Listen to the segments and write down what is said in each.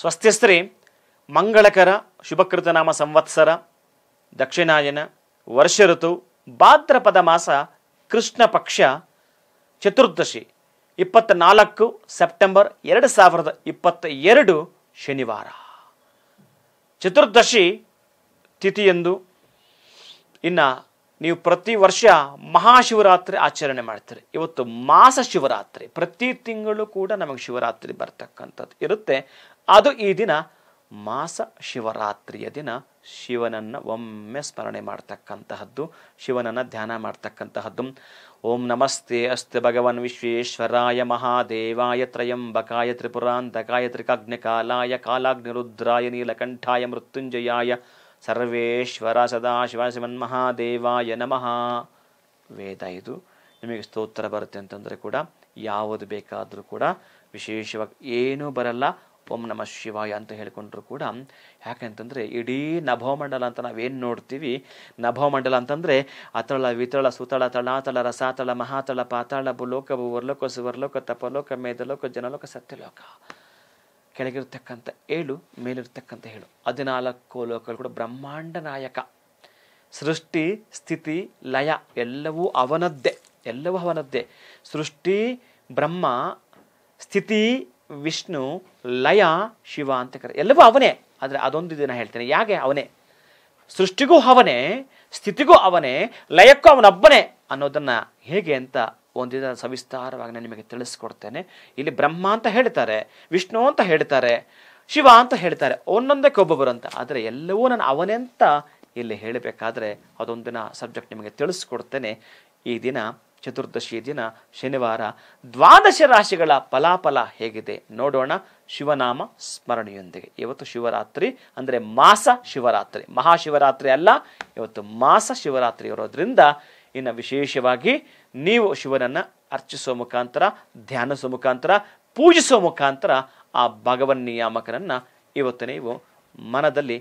ಸ್ವಸ್ಥ್ಯಸ್ತ್ರೀ ಮಂಗಳಕರ ಶುಭಕೃತನಾಮ ಸಂವತ್ಸರ ದಕ್ಷಿಣಾಯನ ವರ್ಷಋತು ಭಾದ್ರಪದ ಮಾಸ ಕೃಷ್ಣ ಪಕ್ಷ ಚತುರ್ದಶಿ ಇಪ್ಪತ್ತ್ನಾಲ್ಕು ಸೆಪ್ಟೆಂಬರ್ ಎರಡು ಸಾವಿರದ ಇಪ್ಪತ್ತ ಎರಡು ಶನಿವಾರ ಚತುರ್ದಶಿ ತಿಥಿಯಂದು ಇನ್ನು ನೀವು ಪ್ರತಿ ವರ್ಷ ಮಹಾಶಿವರಾತ್ರಿ ಆಚರಣೆ ಮಾಡ್ತೀರಿ ಇವತ್ತು ಮಾಸ ಶಿವರಾತ್ರಿ ಪ್ರತಿ ತಿಂಗಳು ಕೂಡ ನಮಗೆ ಶಿವರಾತ್ರಿ ಬರ್ತಕ್ಕಂಥದ್ದು ಇರುತ್ತೆ ಅದು ಈ ದಿನ ಮಾಸ ಶಿವರಾತ್ರಿಯ ದಿನ ಶಿವನನ್ನು ಒಮ್ಮೆ ಸ್ಮರಣೆ ಮಾಡ್ತಕ್ಕಂತಹದ್ದು ಶಿವನನ್ನು ಧ್ಯಾನ ಮಾಡ್ತಕ್ಕಂತಹದ್ದು ಓಂ ನಮಸ್ತೆ ಅಸ್ತೆ ಭಗವನ್ ವಿಶ್ವೇಶ್ವರಾಯ ಮಹಾದೇವಾಯ ತ್ರಯಂಬಕಾಯ ತ್ರಿಪುರಾಂತಕಾಯ ತ್ರಿಕಾಗ್ನಿಕಾಲಾಯ ಕಾಲಾಗ್ನಿರುದ್ರಾಯ ನೀಲಕಂಠಾಯ ಮೃತ್ಯುಂಜಯಾಯ ಸರ್ವೇಶ್ವರ ಸದಾ ಶಿವನ್ಮಹಾದೇವಾಯ ನಮಃ ವೇದ ಇದು ನಿಮಗೆ ಸ್ತೋತ್ರ ಬರುತ್ತೆ ಅಂತಂದರೆ ಕೂಡ ಯಾವುದು ಬೇಕಾದರೂ ಕೂಡ ವಿಶೇಷವಾಗಿ ಏನೂ ಬರಲ್ಲ ಓಂ ನಮ ಶಿವಾಯ ಅಂತ ಹೇಳಿಕೊಂಡ್ರು ಕೂಡ ಯಾಕೆಂತಂದರೆ ಇಡೀ ನಭೋಮಂಡಲ ಅಂತ ನಾವೇನು ನೋಡ್ತೀವಿ ನಭೋಮಂಡಲ ಅಂತಂದರೆ ಅತಳ ವಿತಳ ಸುತಳ ತಳ ರಸಾತಳ ಮಹಾತಳ ಪಾತಾಳ ಭೂಲೋಕ ಭೂವರ್ಲೋಕ ಸುವರ್ಲೋಕ ತಪಲೋಕ ಮೇಧಲೋಕ ಜನಲೋಕ ಸತ್ಯಲೋಕ ಕೆಳಗಿರ್ತಕ್ಕಂಥ ಏಳು ಮೇಲಿರ್ತಕ್ಕಂಥ ಏಳು ಹದಿನಾಲ್ಕು ಲೋಕಗಳು ಕೂಡ ಬ್ರಹ್ಮಾಂಡ ನಾಯಕ ಸೃಷ್ಟಿ ಸ್ಥಿತಿ ಲಯ ಎಲ್ಲವೂ ಅವನದ್ದೇ ಎಲ್ಲವೂ ಅವನದ್ದೇ ಸೃಷ್ಟಿ ಬ್ರಹ್ಮ ಸ್ಥಿತಿ ವಿಷ್ಣು ಲಯ ಶಿವ ಅಂತ ಕರೆ ಎಲ್ಲವೂ ಅವನೇ ಆದರೆ ಅದೊಂದು ದಿನ ಹೇಳ್ತೇನೆ ಯಾಕೆ ಅವನೇ ಸೃಷ್ಟಿಗೂ ಅವನೇ ಸ್ಥಿತಿಗೂ ಅವನೇ ಲಯಕ್ಕೂ ಅವನೊಬ್ಬನೇ ಅನ್ನೋದನ್ನು ಹೇಗೆ ಅಂತ ಒಂದಿನ ಸವಿಸ್ತಾರವಾಗಿ ನಾನು ನಿಮಗೆ ತಿಳಿಸ್ಕೊಡ್ತೇನೆ ಇಲ್ಲಿ ಬ್ರಹ್ಮ ಅಂತ ಹೇಳ್ತಾರೆ ವಿಷ್ಣು ಅಂತ ಹೇಳ್ತಾರೆ ಶಿವ ಅಂತ ಹೇಳ್ತಾರೆ ಒಂದೊಂದಕ್ಕೆ ಒಬ್ಬೊಬ್ಬರು ಅಂತ ಆದರೆ ಎಲ್ಲವೂ ನಾನು ಅವನೆಂತ ಇಲ್ಲಿ ಹೇಳಬೇಕಾದ್ರೆ ಅದೊಂದಿನ ಸಬ್ಜೆಕ್ಟ್ ನಿಮಗೆ ತಿಳಿಸ್ಕೊಡ್ತೇನೆ ಈ ದಿನ ಚತುರ್ದಶಿ ದಿನ ಶನಿವಾರ ದ್ವಾದಶ ರಾಶಿಗಳ ಫಲಾಫಲ ಹೇಗಿದೆ ನೋಡೋಣ ಶಿವನಾಮ ಸ್ಮರಣೆಯೊಂದಿಗೆ ಇವತ್ತು ಶಿವರಾತ್ರಿ ಅಂದರೆ ಮಾಸ ಶಿವರಾತ್ರಿ ಮಹಾಶಿವರಾತ್ರಿ ಅಲ್ಲ ಇವತ್ತು ಮಾಸ ಶಿವರಾತ್ರಿ ಇರೋದ್ರಿಂದ ಇನ್ನು ವಿಶೇಷವಾಗಿ ನೀವು ಶಿವನನ್ನು ಅರ್ಚಿಸೋ ಮುಖಾಂತರ ಧ್ಯಾನಿಸುವ ಮುಖಾಂತರ ಪೂಜಿಸೋ ಮುಖಾಂತರ ಆ ಭಗವನ್ ನಿಯಾಮಕನನ್ನು ಇವತ್ತು ನೀವು ಮನದಲ್ಲಿ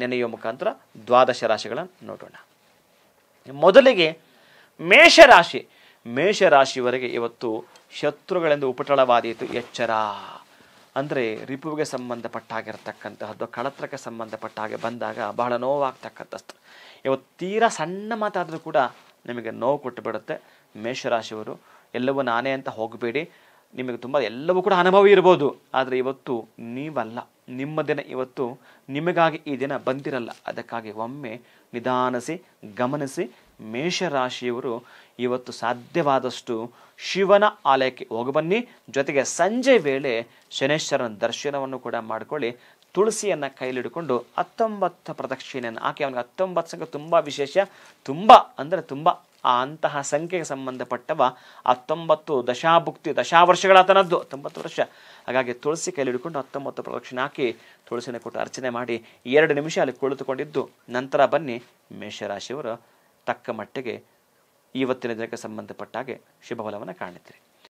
ನೆನೆಯುವ ಮುಖಾಂತರ ದ್ವಾದಶ ರಾಶಿಗಳನ್ನು ನೋಡೋಣ ಮೊದಲಿಗೆ ಮೇಷರಾಶಿ ಮೇಷರಾಶಿವರೆಗೆ ಇವತ್ತು ಶತ್ರುಗಳೆಂದು ಉಪಟಳವಾದೀತು ಎಚ್ಚರ ಅಂದರೆ ರಿಪುವಿಗೆ ಸಂಬಂಧಪಟ್ಟಾಗಿರ್ತಕ್ಕಂತಹದ್ದು ಕಳತ್ರಕ್ಕೆ ಸಂಬಂಧಪಟ್ಟಾಗೆ ಬಂದಾಗ ಬಹಳ ನೋವಾಗ್ತಕ್ಕಂಥ ಇವತ್ತು ತೀರಾ ಸಣ್ಣ ಮಾತಾದರೂ ಕೂಡ ನಿಮಗೆ ನೋವು ಕೊಟ್ಟು ಬಿಡುತ್ತೆ ಮೇಷರಾಶಿಯವರು ಎಲ್ಲವೂ ನಾನೇ ಅಂತ ಹೋಗಬೇಡಿ ನಿಮಗೆ ತುಂಬ ಎಲ್ಲವೂ ಕೂಡ ಅನುಭವ ಇರ್ಬೋದು ಆದರೆ ಇವತ್ತು ನೀವಲ್ಲ ನಿಮ್ಮ ದಿನ ಇವತ್ತು ನಿಮಗಾಗಿ ಈ ದಿನ ಬಂದಿರಲ್ಲ ಅದಕ್ಕಾಗಿ ಒಮ್ಮೆ ನಿಧಾನಿಸಿ ಗಮನಿಸಿ ಮೇಷರಾಶಿಯವರು ಇವತ್ತು ಸಾಧ್ಯವಾದಷ್ಟು ಶಿವನ ಆಲಯಕ್ಕೆ ಹೋಗಿ ಬನ್ನಿ ಜೊತೆಗೆ ಸಂಜೆ ವೇಳೆ ಶನೇಶ್ವರನ ದರ್ಶನವನ್ನು ಕೂಡ ಮಾಡಿಕೊಳ್ಳಿ ತುಳಸಿಯನ್ನು ಕೈಲಿಡಿಕೊಂಡು ಹತ್ತೊಂಬತ್ತು ಪ್ರದಕ್ಷಿಣೆಯನ್ನು ಆಕೆ ಅವನಿಗೆ ಹತ್ತೊಂಬತ್ತು ಸಂಖ್ಯೆ ತುಂಬ ವಿಶೇಷ ತುಂಬ ಅಂದರೆ ತುಂಬ ಆ ಅಂತಹ ಸಂಖ್ಯೆಗೆ ಸಂಬಂಧಪಟ್ಟವ ಹತ್ತೊಂಬತ್ತು ದಶಾಭುಕ್ತಿ ದಶಾವರ್ಷಗಳಾತನದ್ದು ಹತ್ತೊಂಬತ್ತು ವರ್ಷ ಹಾಗಾಗಿ ತುಳಸಿ ಕೈಲಿ ಹಿಡ್ಕೊಂಡು ಹತ್ತೊಂಬತ್ತು ಪ್ರದಕ್ಷಿಣೆ ಹಾಕಿ ತುಳಸಿನ ಕೊಟ್ಟು ಅರ್ಚನೆ ಮಾಡಿ ಎರಡು ನಿಮಿಷ ಅಲ್ಲಿ ಕುಳಿತುಕೊಂಡಿದ್ದು ನಂತರ ಬನ್ನಿ ಮೇಷರಾಶಿಯವರು ತಕ್ಕ ಮಟ್ಟಿಗೆ ಇವತ್ತಿನ ದಿನಕ್ಕೆ ಸಂಬಂಧಪಟ್ಟ ಹಾಗೆ ಶುಭಫಲವನ್ನು ಬಲವನ್ನು